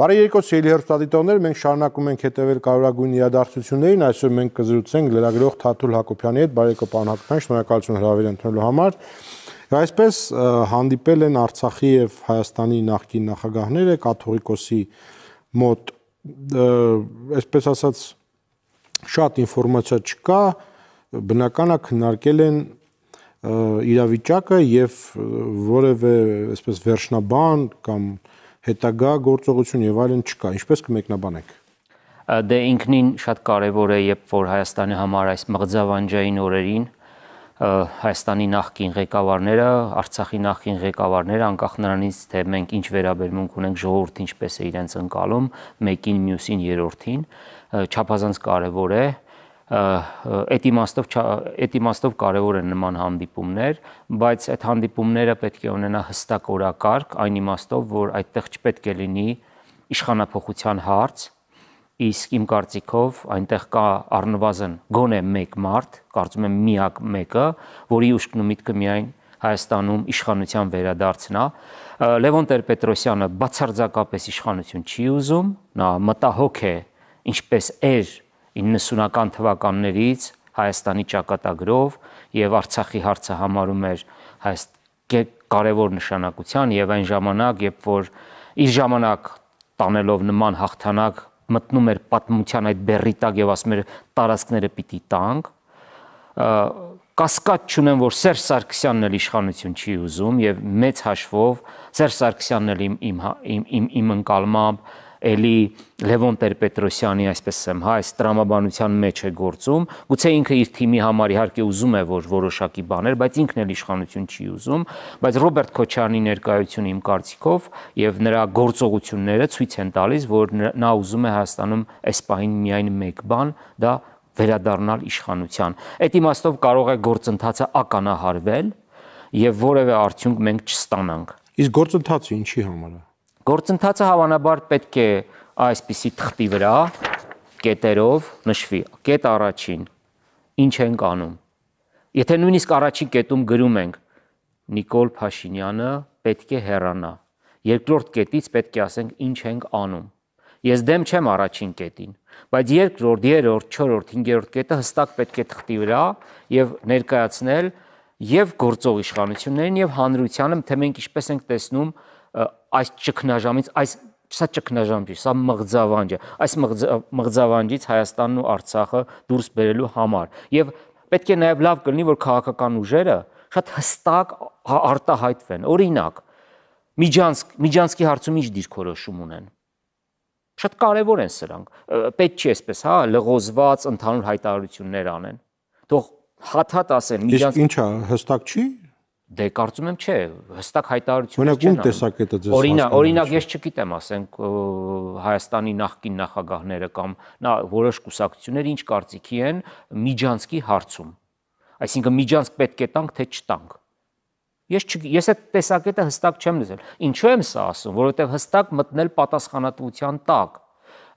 Բարի երկու սիրելի հերոստատիտոներ, մենք շարունակում ենք հետևել կարևորագույն իրադարձություններին։ Այսօր մենք կզրուցենք լրագրող Թաթուլ Հակոբյանի հետ։ Բարի երկու պարոն Հակոբյան, շնորհակալություն հրավեր ընդունելու համար։ Այսպես հանդիպել են Արցախի եւ Հայաստանի նախկին նախագահները կաթողիկոսի մոտ այսպես ասած շատ ինֆորմացիա չկա, բնականա քննարկել են իրավիճակը եւ որևէ այսպես վերջնաբան կամ և, հետագա գործողություն եւ այլն չկա։ Ինչպես կմեկնաբանեք դե ինքնին շատ կարևոր է, երբ որ Հայաստանի համար այս մղձավանջային օրերին Հայաստանի նախկին ղեկավարները, Արցախի նախկին ղեկավարները, անկախ նրանից, թե մենք ինչ վերաբերմունք ունենք ժողովրդին, ինչպես է իրենց ընկալում, մեկին, մյուսին, երրորդին, չափազանց կարևոր է, որ այդ իմաստով այդ իմաստով կարևոր են նման հանդիպումներ, բայց այդ հանդիպումները պետք է ունենա հստակ օրակարգ, այն իմաստով, որ այդտեղ չպետք է լինի իշխանապողության հարց, իսկ իմ կարծիքով այնտեղ կա առնվազն գոնե մեկ մարդ, կարծում եմ միակ մեկը, որի ուշքն ու միտքը միայն Հայաստանում իշխանության վերադարձն է։ Լևոն Տեր-Պետրոսյանը բացարձակապես իշխանություն չի ուզում, նա մտահոգ է ինչպես էր 90-ական թվականներից Հայաստանի ճակատագրով եւ Արցախի հարցը համարում էր հայաստ կարևոր նշանակության եւ այն ժամանակ, երբ որ իր ժամանակ տանելով նման հաղթանակ մտնում էր պատմության այդ բերրի տակ եւ ասում էր տարածքները պիտի տանք կասկած չունեմ, որ Սերժ Սարգսյանն էլ իշխանություն չի ուզում եւ մեծ հաշվով Սերժ Սարգսյանն էլ իմ իմ հա, իմ իմ ընկալմամբ իմ էլի Լևոն Տեր-Պետրոսյանի, այսպես ասեմ, հա, այս տրամաբանության մեջ է գործում։ Գուցե ինքը իր թիմի համար իհարկե ուզում է որ որոշակի բաներ, բայց ինքն էլ իշխանություն չի ուզում, բայց Ռոբերտ Քոչարյանի ներկայությունը իմ կարծիքով եւ նրա գործողությունները ցույց են տալիս, որ նա ուզում է Հայաստանում այս պահին միայն մեկ բան, դա վերադառնալ իշխանության։ Այդ իմաստով կարող է գործընթացը ականահարվել եւ որևէ արդյունք մենք չստանանք։ Իսկ գործընթացը ինչի համար է Գործընթացը հավանաբար պետք է այսպիսի թղթի վրա կետերով նշվի։ Կետ առաջին ինչ ենք անում։ Եթե նույնիսկ առաջին կետում գրում ենք Նիկոլ Փաշինյանը պետք է հեռանա։ Երկրորդ կետից պետք է ասենք ինչ ենք անում։ Ես դեմ չեմ առաջին կետին, բայց երկրորդ, երրորդ, չորրորդ, հինգերորդ կետը հստակ պետք է թղթի վրա եւ ներկայացնել եւ գործող իշխանություններին եւ հանրությանը, թե մենք ինչպես ենք տեսնում այս ճգնաժամից, այս սա ճգնաժամջ է, սա մղձավանջ է։ Այս մղձավանջից Հայաստանն ու Արցախը դուրս բերելու համար։ Եվ պետք է նաև լավ կլինի, որ քաղաքական ուժերը շատ հստակ արտահայտվեն։ Օրինակ, Միջանսկ, Միջանսկի հարցում ինչ դիրքորոշում ունեն։ Շատ կարևոր են սրանք։ Պետք չի էսպես, հա, լղոզված ընդհանուր հայտարարություններ անեն։ Թող հաթաթ ասեն Միջանսկ։ Իսկ ինչա, հստակ չի Դե կարծում եմ, չէ, հստակ հայտարարություն չեն։ Մենակ ում տեսակետը ձեզ։ Օրինակ, օրինակ ես չգիտեմ, ասենք Հայաստանի նախկին նախագահները կամ նա որոշ կուսակցություններ ինչ կարծիքի են Միջանցքի հարցում։ Այսինքն Միջանցք պետք է տանք, թե չտանք։ Ես չ, ես այդ տեսակետը հստակ չեմ լսել։ Ինչու եմ սա ասում, որովհետև հստակ մտնել պատասխանատվության տակ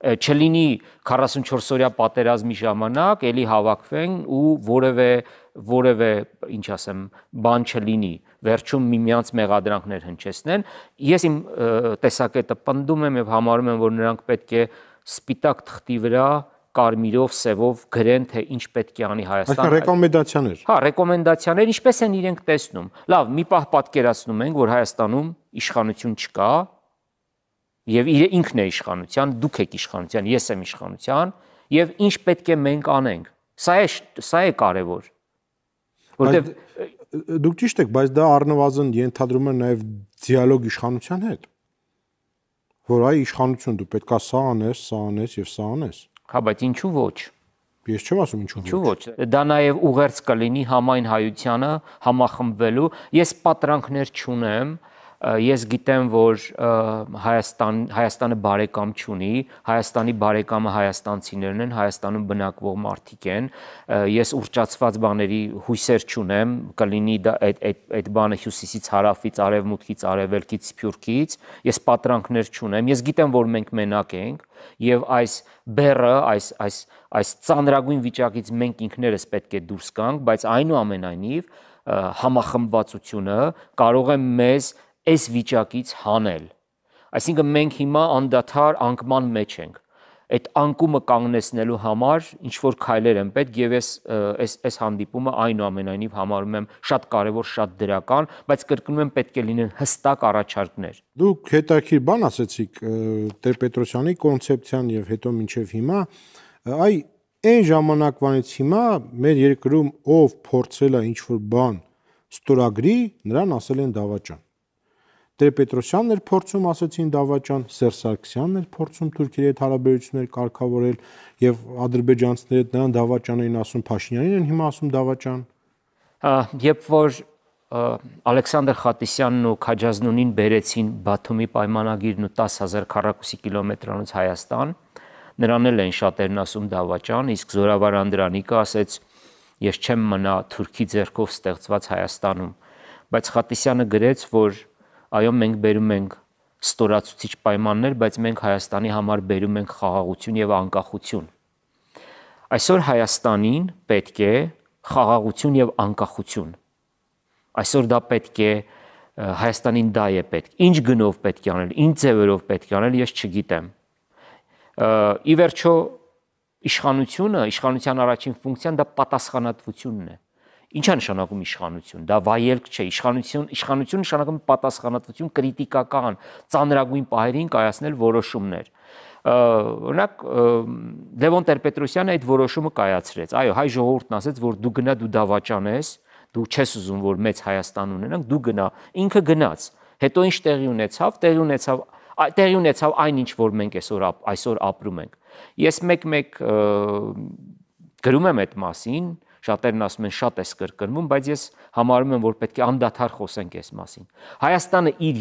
չլինի 44-օրյա պատերազմի ժամանակ ելի հավաքվեն ու որևէ որևէ, ինչ ասեմ, բան չլինի, վերջում միմյանց մեղադրանքներ հնչեցնեն։ Ես իմ տեսակետը պնդում եմ եւ համարում եմ, որ նրանք պետք է սպիտակ թղթի վրա կարմիրով, սևով գրեն թե ինչ պետք է անի Հայաստանը։ Այսինքն ռեկոմենդացիաներ։ Հա, ռեկոմենդացիաներ, ինչպես են իրենք տեսնում։ Լավ, մի պահ պատկերացնում ենք, որ Հայաստանում իշխանություն չկա, եւ ինքն է իշխանության, դուք եք իշխանության, ես եմ իշխանության, եւ ինչ պետք է մենք անենք։ Սա է սա է կարեւոր որովհետև դուք ճիշտ եք, բայց դա առնվազն ենթադրում է նաև դիալոգ իշխանության հետ։ Որ այ իշխանություն դու պետքա սա անես, սա անես եւ սա անես։ Հա, բայց ինչու ոչ։ Ես չեմ ասում ինչու ոչ։ Ինչու ոչ։ Դա նաև ուղերձ կլինի համայն հայությանը համախմբվելու։ Ես պատրանքներ չունեմ, ես գիտեմ, որ Հայաստան Հայաստանը բարեկամ չունի, Հայաստանի բարեկամը հայաստանցիներն են, Հայաստանում բնակվող մարդիկ են։ Ես ուրճացված բաների հույսեր չունեմ, կլինի դա այդ այդ այդ բանը հյուսիսից, հարավից, արևմուտքից, արևելքից, սփյուռքից։ Ես պատրանքներ չունեմ։ Ես գիտեմ, որ մենք մենակ ենք եւ այս բեռը, այս այս այս ծանրագույն վիճակից մենք ինքներս պետք է դուրս գանք, բայց այնուամենայնիվ համախմբվածությունը կարող է մեզ այս վիճակից հանել։ Այսինքն մենք հիմա անդադար անկման մեջ ենք։ Այդ անկումը կանգնեցնելու համար ինչ որ քայլեր են պետք եւ ես այս այս հանդիպումը այնուամենայնիվ համարում եմ շատ կարեւոր, շատ դրական, բայց կրկնում եմ պետք է լինեն հստակ առաջարկներ։ Դուք հետաքրքիր բան ասացիք Տեր Պետրոսյանի կոնցեպցիան եւ հետո մինչեւ հիմա, այ այն ժամանակվանից հիմա մեր երկրում ով փորձել է ինչ որ բան ստորագրի, նրան ասել են դավաճան։ Տեր-Պետրոսյանն դե էր փորձում, ասացին Դավաճան, Սերժ Սարգսյանն էր փորձում Թուրքիայի հետ հարաբերություններ կարգավորել եւ ադրբեջանցիները նրան Դավաճան էին ասում, Փաշինյանին են հիմա ասում Դավաճան։ Երբ որ Ալեքսանդր Խատիսյանն ու Քաջազնունին բերեցին Բաթումի պայմանագիրն ու 10000 քառակուսի կիլոմետրանոց Հայաստան, նրան էլ են շատերն ասում Դավաճան, իսկ Զորավար Անդրանիկը ասեց ես չեմ մնա Թուրքի ձեռքով ստեղծված Հայաստանում բայց Խատիսյանը գրեց, որ այո մենք բերում ենք ստորացուցիչ պայմաններ, բայց մենք Հայաստանի համար բերում ենք խաղաղություն եւ անկախություն։ Այսօր Հայաստանին պետք է խաղաղություն եւ անկախություն։ Այսօր դա պետք է Հայաստանին դա է պետք։ Ինչ գնով պետք է անել, ինչ ձևերով պետք է անել, ես չգիտեմ։ Ի վերջո իշխանությունը, իշխանության առաջին ֆունկցիան դա պատասխանատվությունն է։ Ինչա նշանակում իշխանություն։ Դա վայելք չէ, իշխանություն, իշխանություն նշանակում պատասխանատվություն, քրիտիկական, ծանրագույն պահերին կայացնել որոշումներ։ Օրինակ Լևոն Տեր-Պետրոսյանը այդ որոշումը կայացրեց։ Այո, հայ ժողովուրդն ասեց, որ դու գնա դու դավաճանես, դու չես ուզում որ մեծ Հայաստան ունենանք, դու գնա։ Ինքը գնաց։ Հետո ինչ տեղի ունեցավ, տեղի ունեցավ տեղի ունեցավ այն ինչ որ մենք այսօր այսօր ապրում ենք։ Ես մեկ-մեկ գրում եմ այդ մասին, Շատերն ասում են շատ էս կրկնվում, բայց ես համարում եմ, որ պետք է անդադար խոսենք այս մասին։ Հայաստանը իր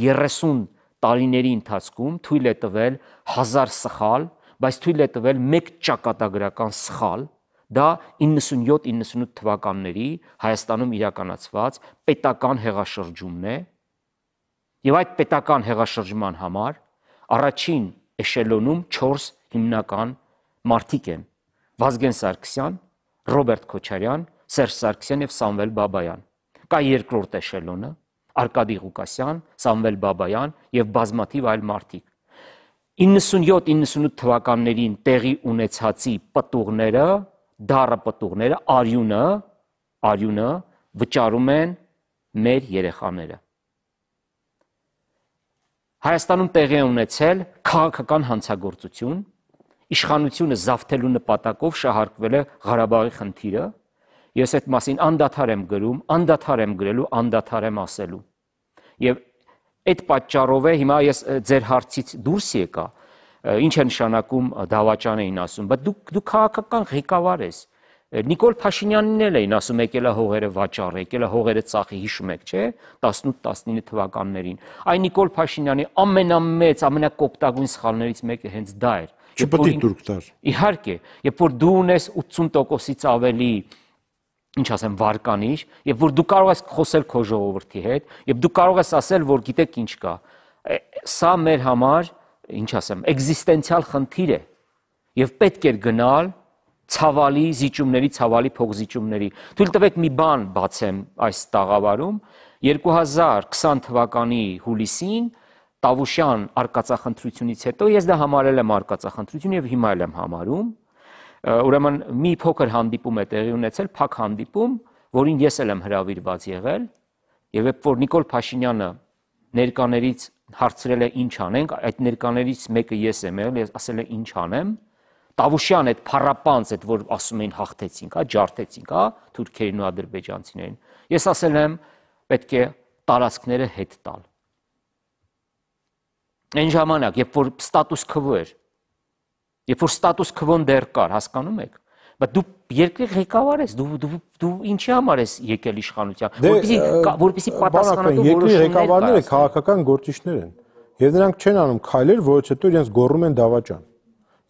30 տարիների ընթացքում թույլ է տվել 1000 սխալ, բայց թույլ է տվել մեկ ճակատագրական սխալ, դա 97-98 թվականների Հայաստանում իրականացված պետական հեղաշրջումն է։ Եվ այդ պետական հեղաշրջման համար առաջին էշելոնում 4 հիմնական մարտիկ են. Վազգեն Սարգսյան, Ռոբերտ Քոչարյան, Սերժ Սարգսյան եւ Սամվել Բաբայան։ Կա երկրորդ էշելոնը՝ Արկադի Ղուկասյան, Սամվել Բաբայան եւ բազմաթիվ այլ մարդիկ։ 97-98 թվականներին տեղի ունեցածի պտուղները, դառը պտուղները, արյունը, արյունը վճարում են մեր երեխաները։ Հայաստանում տեղի է ունեցել քաղաքական հանցագործություն, իշխանությունը զավթելու նպատակով շահարկվել է Ղարաբաղի խնդիրը։ Ես այդ մասին անդադար եմ գրում, անդադար եմ գրելու, անդադար եմ ասելու։ Եվ այդ պատճառով է հիմա ես ձեր հարցից դուրս եկա, ինչ է նշանակում դավաճան էին ասում, բայց դու դու քաղաքական ղեկավար ես։ Նիկոլ Փաշինյանին էլ էին ասում եկել է հողերը վաճառ, եկել է հողերը ծախի, հիշում եք, չէ՞, 18-19 թվականներին։ Այն Նիկոլ Փաշինյանի ամենամեծ, ամենակոպտագույն սխալներից մեկը հենց դա էր, Չպետք է դուրք տար։ Իհարկե, երբ որ դու ունես 80%-ից ավելի ինչ ասեմ վարկանիշ, երբ որ դու կարող ես խոսել քո ժողովրդի հետ, երբ դու կարող ես ասել, որ գիտեք ինչ կա, սա մեր համար, ինչ ասեմ, էգզիստենցիալ խնդիր է։ Եվ պետք է գնալ ցավալի զիջումների, ցավալի փոխզիջումների։ Թույլ տվեք մի բան բացեմ այս տաղավարում 2020 թվականի հուլիսին Տավուշյան արկածախնդրությունից հետո ես դա համարել եմ արկածախնդրություն եւ հիմա էլ եմ համարում։ Ուրեմն մի փոքր հանդիպում է տեղի ունեցել, փակ հանդիպում, որին ես էլ եմ հրավիրված եղել, եւ երբ որ Նիկոլ Փաշինյանը ներկաներից հարցրել է ինչ անենք, այդ ներկաներից մեկը ես եմ եղել, ես ասել եմ ինչ անեմ։ Տավուշյան այդ փառապանց այդ որ ասում էին հաղթեցինք, հա, ջարդեցինք, հա, թուրքերին ու ադրբեջանցիներին։ Ես ասել եմ պետք է տարածքները հետ տալ Այն ժամանակ, երբ որ ստատուս քվո էր, երբ որ ստատուս քվոն դեռ կար, հասկանում եք, բա դու երկրի ղեկավար ես, դու դու դու ինչի համար ես եկել իշխանության, դե, որպեսզի որպեսզի պատասխանատու որոշումներ կան։ Երկրի ղեկավարները քաղաքական գործիչներ են։ Եվ նրանք չեն անում քայլեր, որից հետո իրենց գոռում են դավաճան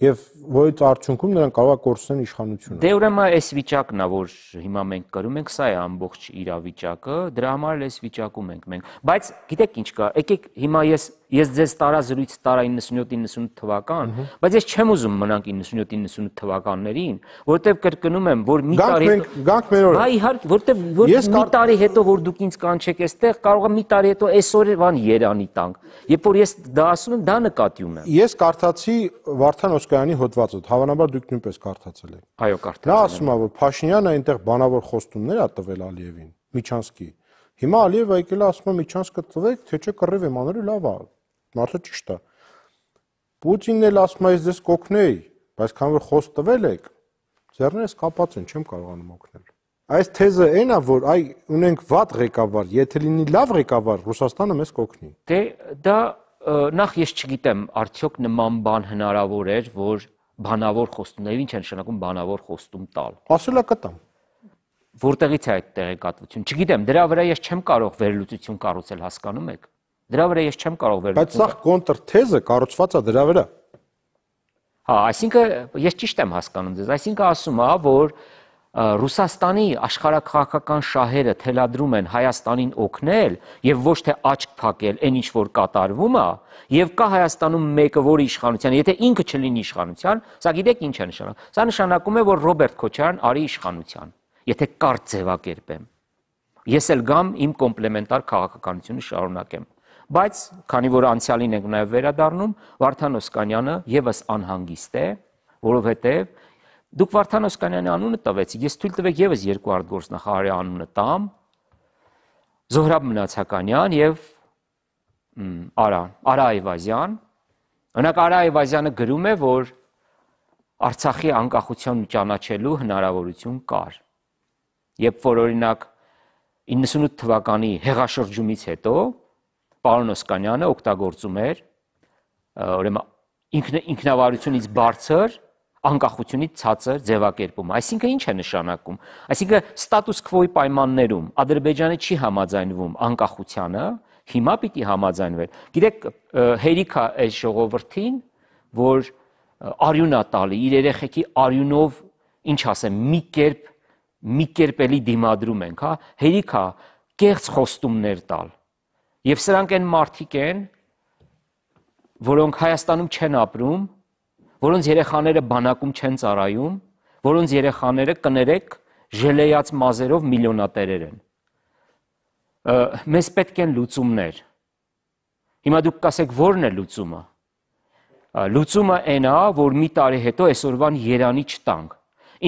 եւ որից արդյունքում նրանք կարող կորցնեն իշխանությունը։ Դե ուրեմն այս վիճակն է, որ հիմա մենք կրում ենք, սա է ամբողջ իրավիճակը, դրա համար էլ այս վիճակում ենք մենք։ Բայց գիտեք ինչ կա, եկեք հիմա ես Ես ձեզ տարա զրույց տարա 97-98 թվական, բայց ես չեմ ուզում մնանք 97-98 թվականներին, որտեվ կրկնում եմ, որ մի տարի հետո Գանք մեր օրը։ Հա իհարկե, որտեվ որ մի տարի հետո որ դուք ինձ կանչեք այստեղ, կարող է մի տարի հետո այսօրվան Երանի տանք։ Երբ որ ես դա ասում եմ, դա նկատիում եմ։ Ես կարդացի Վարդան Օսկայանի հոդվածը, հավանաբար դուք նույնպես կարդացել եք։ Այո, կարդացել եմ։ Նա ասում է, որ Փաշինյանը այնտեղ բանավոր խոստումներ է տվել Ալիևին, Միչանսկի։ Հիմա Ալիևը եկել է ասում է Միչանսկը տվեք, թե չէ կռիվ եմ անելու լավ է։ Մարդը ճիշտ է։ Պուտինն էլ ասում է, ես ձեզ կօգնեի, բայց քան որ խոստ տվել եք, ձեռներս կապած են, չեմ կարողանում օգնել։ Այս թեզը այն է, որ այ ունենք վատ ղեկավար, եթե լինի լավ ղեկավար, Ռուսաստանը մեզ կօգնի։ Դե դա նախ ես չգիտեմ, արդյոք նման բան հնարավոր էր, որ բանավոր խոստումներ, ինչ են նշանակում բանավոր խոստում տալ։ Ասելա կտամ որտեղից է այդ տեղեկատվություն։ Չգիտեմ, դրա վրա ես չեմ կարող վերլուծություն կառուցել, հասկանում եք։ Դրա վրա ես չեմ կարող վերլուծել։ Բայց սա կոնտրթեզը կառուցված է դրա վրա։ Հա, այսինքն ես ճիշտ եմ հասկանում ձեզ, այսինքն ասում է, որ Ռուսաստանի աշխարհակղական շահերը թելադրում են Հայաստանին օգնել եւ ոչ թե աչք փակել այն ինչ որ կատարվում է եւ կա Հայաստանում մեկը որ իշխանության եթե ինքը չլինի իշխանության սա գիտեք ինչ է նշանակում սա նշանակում է որ Ռոբերտ Քոչարյան արի իշխանության եթե կարճ ձևակերպեմ ես էլ գամ իմ կոմպլեմենտար քաղաքականությունը շարունակեմ բայց քանի որ անցյալին ենք նաև վերադառնում, Վարդան Օսկանյանը եւս անհանգիստ է, որովհետեւ դուք Վարդան Օսկանյանի անունը տվեցիք, ես թույլ տվեք եւս երկու արտգործնախարարի անունը տամ, Զոհրաբ Մնացականյան եւ Արա Արա Այվազյան։ Օրինակ Արա Այվազյանը գրում է, որ Արցախի անկախությունը ճանաչելու հնարավորություն կար։ Երբ որ օրինակ 98 թվականի հեղաշրջումից հետո պարոն Օսկանյանը օգտագործում էր ուրեմն ինքն ինքնավարությունից բարձր անկախությունից ցածր ձևակերպում։ Այսինքն ի՞նչ է նշանակում։ Այսինքն ստատուս քվոյի պայմաններում Ադրբեջանը չի համաձայնվում անկախությանը, հիմա պիտի համաձայնվեր։ Գիտեք, հերիքա այս ժողովրդին, որ արյուն է տալի իր երեխեքի արյունով, ինչ ասեմ, մի կերպ մի կերպ էլի դիմադրում ենք, հա, հերիքա կեղծ խոստումներ տալ Եվ սրանք են մարդիկ են, որոնք Հայաստանում չեն ապրում, որոնց երեխաները բանակում չեն ծառայում, որոնց երեխաները կներեք ժելեյաց մազերով միլիոնատերեր են։ Ա, Մեզ պետք են լուծումներ։ Հիմա դուք կասեք ո՞րն է լուծումը։ Լուծումը այն է, որ մի տարի հետո այսօրվան Երանի չտանք։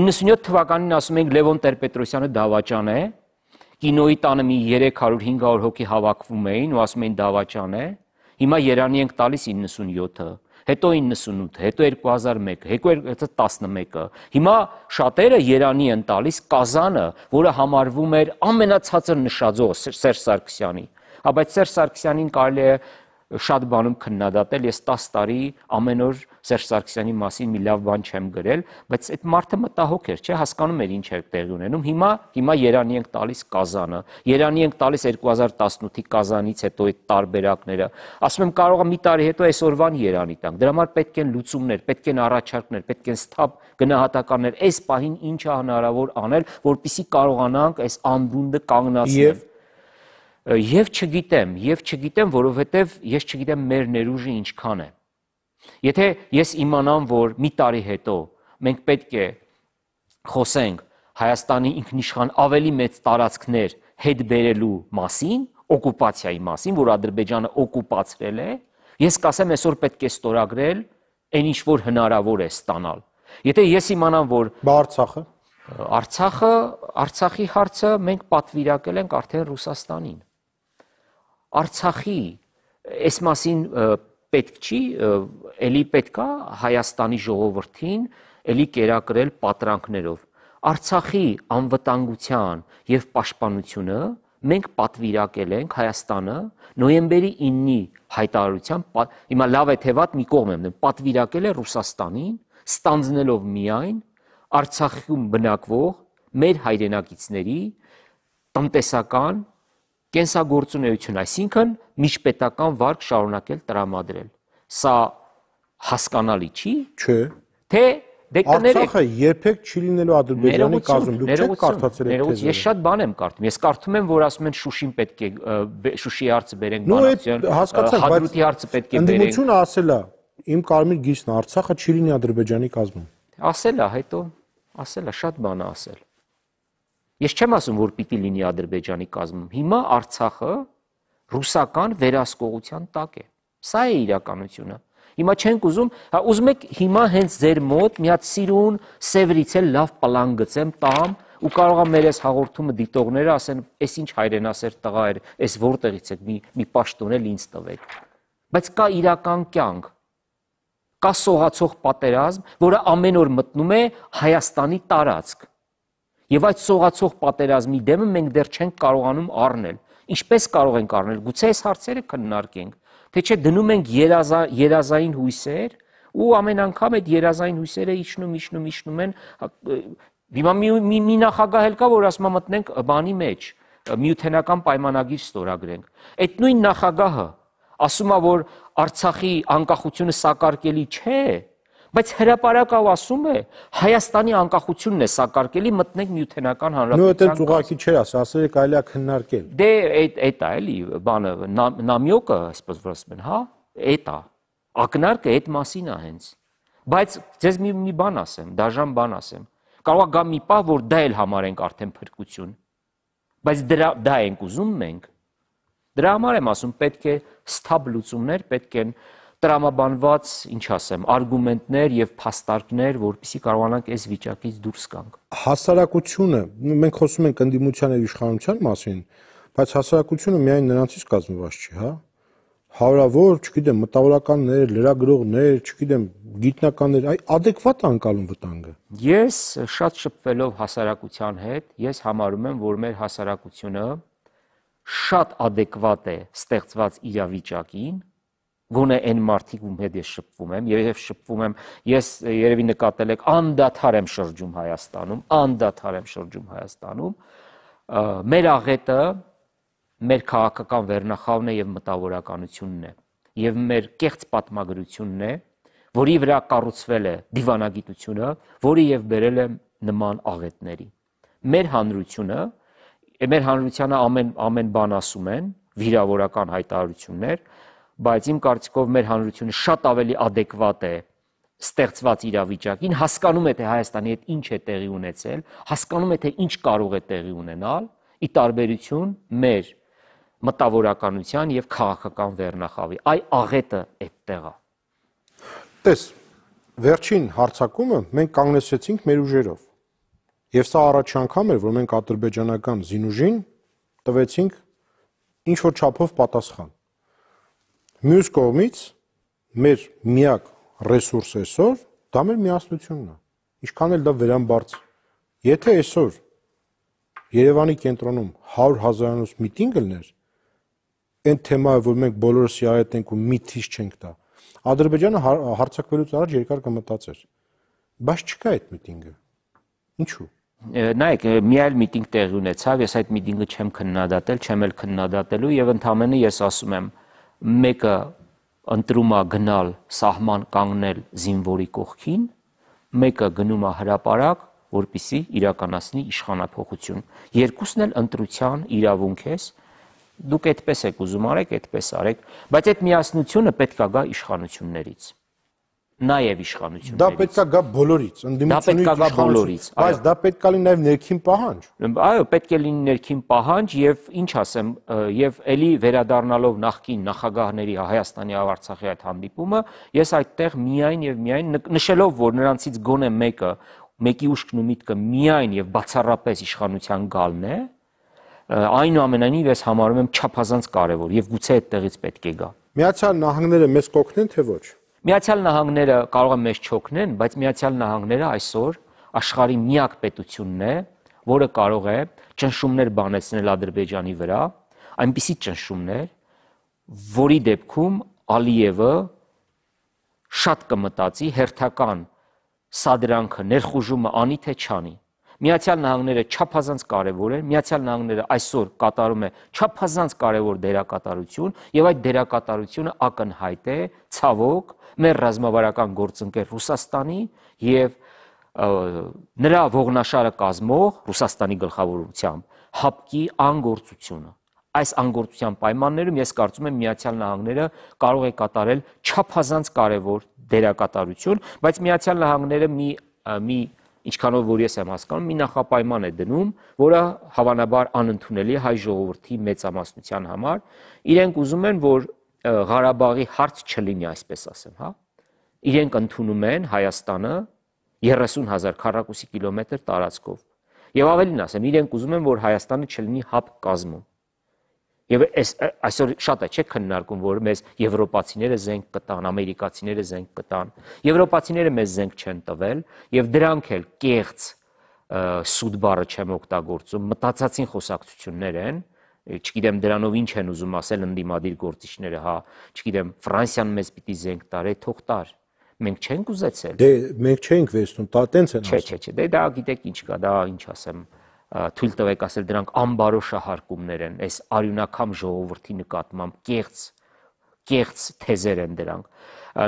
97 թվականին ասում ենք Լևոն Տեր-Պետրոսյանը դավաճան է, կինոյի տանը մի 300-500 հոգի հավաքվում էին ու ասում էին դավաճան է։ Հիմա Երանի ենք տալիս 97-ը, հետո 98, հետո 2001, հետո 2011-ը։ Հիմա շատերը Երանի են տալիս Կազանը, որը համարվում էր ամենացածր նշաձող Սերժ Սարգսյանի։ Ա բայց Սերժ Սարգսյանին կարելի է շատ բանում քննադատել, ես 10 տարի ամեն օր Սերժ Սարգսյանի մասին մի լավ բան չեմ գրել, բայց այդ մարդը մտահոգ էր, չէ, հասկանում էր ինչ էր տեղի ունենում։ Հիմա հիմա Երանի ենք տալիս Կազանը։ Երանի ենք տալիս 2018-ի Կազանից հետո այդ տարբերակները։ Ասում եմ, կարող է մի տարի հետո այսօրվան Երանի տանք։ Դրա համար պետք են լուծումներ, պետք են առաջարկներ, պետք են սթափ գնահատականներ։ Այս պահին ինչա հնարավոր անել, որպիսի կարողանանք այս անդունդը կանգնացնել։ Եվ եւ չգիտեմ, եւ չգիտեմ, որովհետեւ ես չգիտեմ մեր ներուժը ինչքան է։ Եթե ես իմանամ, որ մի տարի հետո մենք պետք է խոսենք Հայաստանի ինքնիշխան ավելի մեծ տարածքներ հետ բերելու մասին, օկուպացիայի մասին, որ Ադրբեջանը օկուպացրել է, ես կասեմ այսօր պետք է ստորագրել այն ինչ որ հնարավոր է ստանալ։ Եթե ես իմանամ, որ բա Արցախը Արցախը, Արցախի հարցը մենք պատվիրակել ենք արդեն Ռուսաստանին։ Արցախի այս մասին պետք չի, ելի պետքա Հայաստանի ժողովրդին ելի կերակրել պատրանքներով։ Արցախի անվտանգության եւ պաշտպանությունը մենք պատվիրակել ենք Հայաստանը նոյեմբերի 9-ի հայտարարությամբ, հիմա լավ է թե վատ մի կողմ եմ դեմ, պատվիրակել է Ռուսաստանին, ստանձնելով միայն Արցախում բնակվող մեր հայրենակիցների տնտեսական կենսագործունեություն, այսինքն միջպետական վարկ շարունակել տրամադրել։ Սա հասկանալի չի։ Չէ։ Թե դե կներեք։ Արցախը երբեք չի լինելու Ադրբեջանի կազմում։ Դուք չեք կարդացել այդ թեզը։ Ես շատ բան եմ կարդում։ Ես կարդում եմ, որ ասում են Շուշին պետք է Շուշի հարցը բերենք բանակցիան։ Հադրութի հարցը պետք է բերենք։ Ընդդիմությունը ասելա, իմ կարմիր գիծն Արցախը չի լինի Ադրբեջանի կազմում։ Ասելա, հետո ասելա, շատ բան է ասել։ Ես չեմ ասում, որ պիտի լինի Ադրբեջանի կազմում։ Հիմա Արցախը ռուսական վերահսկողության տակ է։ Սա է իրականությունը։ Հիմա չենք ուզում, հա ուզում եք հիմա հենց ձեր մոտ մի հատ սիրուն սևրից էլ լավ պլան գցեմ տամ ու կարող է մեր այս հաղորդումը դիտողները ասեն, «Էս ինչ հայրենասեր տղա էր, էս որտեղից է մի մի պաշտոնել ինձ տվեք»։ Բայց կա իրական կյանք, կա սողացող պատերազմ, որը ամեն օր մտնում է Հայաստանի տարածք։ Եվ այդ սողացող պատերազմի դեմը մենք դեռ չենք կարողանում առնել։ Ինչպես կարող ենք առնել։ Գուցե այս հարցերը քննարկենք, թե չէ դնում ենք երազա, երազային հույսեր ու ամեն անգամ այդ երազային հույսերը իջնում, իջնում, իջնում են։ Հիմա մի մի, մի նախագահ էլ կա, որ ասում է մտնենք բանի մեջ, միութենական պայմանագիր ստորագրենք։ Այդ նույն նախագահը ասում է, որ Արցախի անկախությունը սակարկելի չէ, բայց հրաապարակավ ասում է Հայաստանի անկախությունն է սակարկելի մտնենք Միութենական Հանրապետության։ Նույնը ուղակի չէր ասա, ասել է կարելի է քննարկել։ Դե այդ այդ է էլի բանը նամյոկը, այսպես որ ասում են, հա, այդ է։ Ակնարկը այդ մասին է հենց։ Բայց ձեզ մի մի բան ասեմ, դաժան բան ասեմ։ Կարող է գա մի պահ, որ դա էլ համարենք արդեն փրկություն։ Բայց դրա դա ենք ուզում մենք։ Դրա համար եմ ասում, պետք է ստաբ լուծումներ, պետք են տրամաբանված, ինչ ասեմ, արգումենտներ եւ փաստարկներ, որպիսի կարողանանք այս վիճակից դուրս գանք։ Հասարակությունը, մենք խոսում ենք ընդդիմության եւ իշխանության մասին, բայց հասարակությունը միայն նրանցից կազմված չի, հա։ Հարավոր, չգիտեմ, մտավորականներ, լրագրողներ, չգիտեմ, գիտնականներ, այ adekvat անկալում վտանգը։ Ես շատ շփվելով հասարակության հետ, ես համարում եմ, որ մեր հասարակությունը շատ adekvat է ստեղծված իրավիճակին, գոնե այն մարդիկ, ում հետ ես շփվում եմ, երբ շփվում եմ, ես երևի նկատել եք, անդադար եմ շրջում Հայաստանում, անդադար եմ շրջում Հայաստանում։ Մեր աղետը մեր քաղաքական վերնախավն է եւ մտավորականությունն է եւ մեր կեղծ պատմագրությունն է, որի վրա կառուցվել է դիվանագիտությունը, որը եւ բերել է նման աղետների։ Մեր հանրությունը, մեր հանրությանը ամեն ամեն բան ասում են, վիրավորական հայտարարություններ, բայց իմ կարծիքով մեր հանրությունը շատ ավելի adekvat է ստեղծված իրավիճակին, հասկանում է թե Հայաստանի հետ ինչ է տեղի ունեցել, հասկանում է թե ինչ կարող է տեղի ունենալ՝ ի տարբերություն մեր մտավորականության եւ քաղաքական վերնախավի։ Այ աղետը այդտեղ է։ Տես, վերջին հարցակումը մենք կանգնեցրեցինք մեր ուժերով։ Եվ սա առաջին անգամ էր, որ մենք ադրբեջանական զինուժին տվեցինք ինչ որ չափով պատասխան։ Մյուս կողմից մեր միակ ռեսուրս այսօր դա մեր միասնությունն է։ Ինչքան էլ դա վերամբարձ։ Եթե այսօր Երևանի կենտրոնում 100 հազարանոց միտինգ լիներ, այն թեմայը, որ մենք բոլորս իհայտ ենք ու միտից չենք տա, Ադրբեջանը հա-, հարցակվելուց առաջ երկար կմտածեր։ Բայց չկա այդ միտինգը։ Ինչու՞։ Նայեք, մի այլ միտինգ տեղի ունեցավ, ես այդ միտինգը չեմ քննադատել, չեմ էլ քննադատելու եւ ընդամենը ես ասում եմ, մեկը ընտրում է գնալ սահման կանգնել զինվորի կողքին, մեկը գնում է հրաապարակ, որպիսի իրականացնի իշխանապողություն։ Երկուսն էլ ընտրության իրավունք է, դուք այդպես եք ուզում արեք, այդպես արեք, բայց այդ միասնությունը պետք է գա իշխանություններից նաև իշխանություններից։ Դա պետք է գա բոլորից, ընդդիմությունից։ Դա պետք է գա բոլորից։ Բայց դա պետք է լինի նաև ներքին պահանջ։ Այո, պետք է լինի ներքին պահանջ եւ ինչ ասեմ, եւ ելի վերադառնալով նախկին նախագահների Հայաստանի եւ Արցախի այդ հանդիպումը, ես այդտեղ միայն եւ միայն նշելով, որ նրանցից գոնե մեկը, մեկի ուշքն ու միտքը միայն եւ բացառապես իշխանության գալն է, այնուամենայնիվ ես համարում եմ չափազանց կարեւոր եւ գուցե այդտեղից պետք է գա։ Միացյալ Նահանգները մեզ կօգնեն թե ոչ։ Միացյալ Նահանգները կարող է մեզ չօգնեն, բայց Միացյալ Նահանգները այսօր աշխարհի միակ պետությունն է, որը կարող է ճնշումներ բանեցնել Ադրբեջանի վրա, այնպիսի ճնշումներ, որի դեպքում Ալիևը շատ կմտածի հերթական սադրանքը ներխուժումը անի թե չանի։ Միացյալ Նահանգները չափազանց կարևոր է, Միացյալ Նահանգները այսօր կատարում է չափազանց կարևոր դերակատարություն, եւ այդ դերակատարությունը ակնհայտ է, ցավոք, մեր ռազմավարական գործընկեր Ռուսաստանի եւ նրա ողնաշարը կազմող Ռուսաստանի գլխավորությամբ հապկի անգործությունը։ Այս անգործության պայմաններում ես կարծում եմ Միացյալ Նահանգները կարող է կատարել չափազանց կարևոր դերակատարություն, բայց Միացյալ Նահանգները մի մի ինչքանով որ ես եմ հասկանում, մի նախապայման է դնում, որը հավանաբար անընդունելի հայ ժողովրդի մեծամասնության համար։ Իրենք ուզում են, որ Ղարաբաղի հարց չլինի, այսպես ասեմ, հա։ Իրենք ընդունում են Հայաստանը 30000 քառակուսի կիլոմետր տարածքով։ Եվ ավելին ասեմ, իրենք ուզում են, որ Հայաստանը չլինի հապ կազմում։ Եվ այս այսօր շատ է չէ քննարկում, որ մեզ եվրոպացիները զենք կտան, ամերիկացիները զենք կտան։ Եվրոպացիները մեզ զենք չեն տվել, եւ դրանք էլ կեղծ սուտ բառը չեմ օգտագործում, մտածածին խոսակցություններ են, չգիտեմ դրանով ինչ են ուզում ասել ընդդիմադիր գործիչները, հա, չգիտեմ Ֆրանսիան մեզ պիտի զենք տար, է թող տար։ Մենք չենք ուզեցել։ Դե մենք չենք վերցնում, դա տենց են ասում։ Չէ, չէ, չէ, դե դա գիտեք ինչ կա, դա ինչ ասեմ, թույլ տվեք ասել դրանք ամբարոշահարկումներ են, այս արյունակամ ժողովրդի նկատմամբ կեղծ կեղծ թեզեր են դրանք։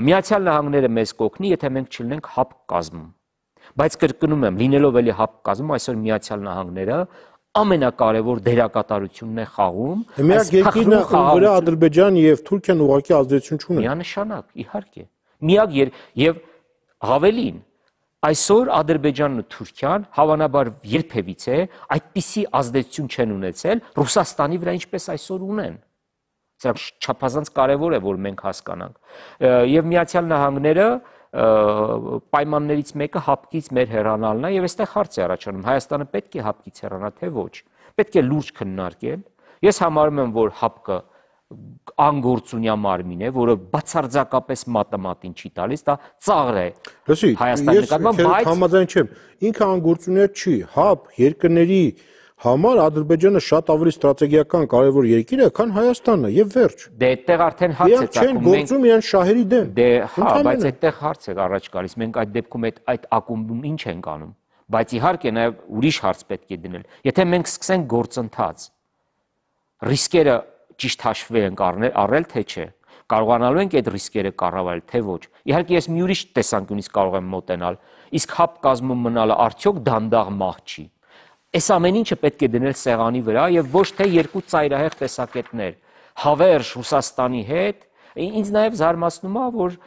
Միացյալ Նահանգները մեզ կօգնի, եթե մենք չլինենք հապ կազմում։ Բայց կրկնում եմ, լինելով էլի հապ կազմում, այսօր Միացյալ Նահանգները ամենակարևոր դերակատարությունն է խաղում։ դե Այս երկինը վրա Ադրբեջան եւ Թուրքիան ուղակի ազդեցություն չունեն։ Միանշանակ, իհարկե։ Միակ եւ հավելին այսօր Ադրբեջանն ու Թուրքիան հավանաբար երբևիցե այդպիսի ազդեցություն չեն ունեցել Ռուսաստանի վրա ինչպես այսօր ունեն։ Սա չափազանց կարևոր է, որ մենք հասկանանք։ Եվ Միացյալ Նահանգները պայմաններից մեկը հապկից մեր հեռանալն է եւ այստեղ հարց է առաջանում Հայաստանը պետք է հապկից հեռանա թե ոչ պետք է լուրջ քննարկել ես համարում եմ որ հապկը անգործունյա մարմին է, որը բացարձակապես մատեմատին չի տալիս, դա ծաղր է։ Լսի, Հայաստանի նկատմամբ, բայց համաձայն չեմ։ Ինքը անգործունյա չի, հապ երկրների համար Ադրբեջանը շատ ավելի ստրատեգիական կարևոր երկիր է, քան Հայաստանը եւ վերջ։ Դե այդտեղ արդեն հարց է ծագում։ Իրենք չեն գործում իրեն շահերի դեմ։ Դե հա, բայց այդտեղ հարց է առաջ գալիս։ Մենք այդ դեպքում այդ այդ ակումբում ինչ ենք անում։ Բայց իհարկե նաեւ ուրիշ հարց պետք է դնել։ Եթե մենք սկսենք գործընթաց, ռիսկերը ճիշտ հաշվի ենք առնել, թե չէ կարողանալու ենք այդ ռիսկերը կառավարել, թե ոչ։ Իհարկե ես մի ուրիշ տեսանկյունից կարող եմ մոտենալ, իսկ հապ կազմում մնալը արդյոք դանդաղ մահ չի։ Այս ամեն ինչը պետք է դնել սեղանի վրա եւ ոչ թե երկու ծայրահեղ տեսակետներ՝ հավերժ Ռուսաստանի հետ, ինձ նաեւ զարմացնում է, որ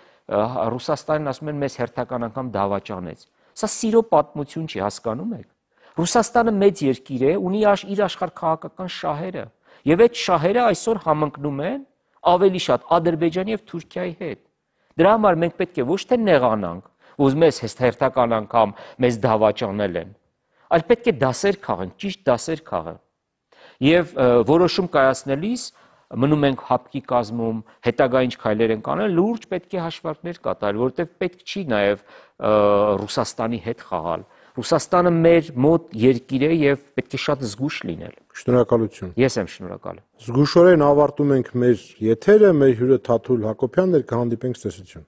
Ռուսաստանն ասում են մեզ հերթական անգամ դավաճանեց։ Սա սիրո պատմություն չի, հասկանում եք։ Ռուսաստանը մեծ երկիր է, ունի աշ, իր աշխարհ քաղաքական շահերը, եւ այդ շահերը այսօր համընկնում են ավելի շատ Ադրբեջանի եւ Թուրքիայի հետ։ Դրա համար մենք պետք է ոչ թե նեղանանք, ուզում ես հերթական անգամ մեզ դավաճանել են, այլ պետք է դասեր քաղեն, ճիշտ դասեր քաղը։ Եվ որոշում կայացնելիս մնում ենք հապկի կազմում, հետագա ինչ քայլեր ենք անել, լուրջ պետք է հաշվարկներ կատարել, որովհետև պետք չի նաև Ռուսաստանի հետ խաղալ։ Ռուսաստանը մեր մոտ երկիր է եւ պետք է շատ զգուշ լինել։ Շնորհակալություն։ Ես եմ շնորհակալ։ Զգուշորեն ավարտում ենք մեր եթերը, մեր հյուրը Թաթուլ Հակոբյանն էր, կհանդիպենք ցեսություն։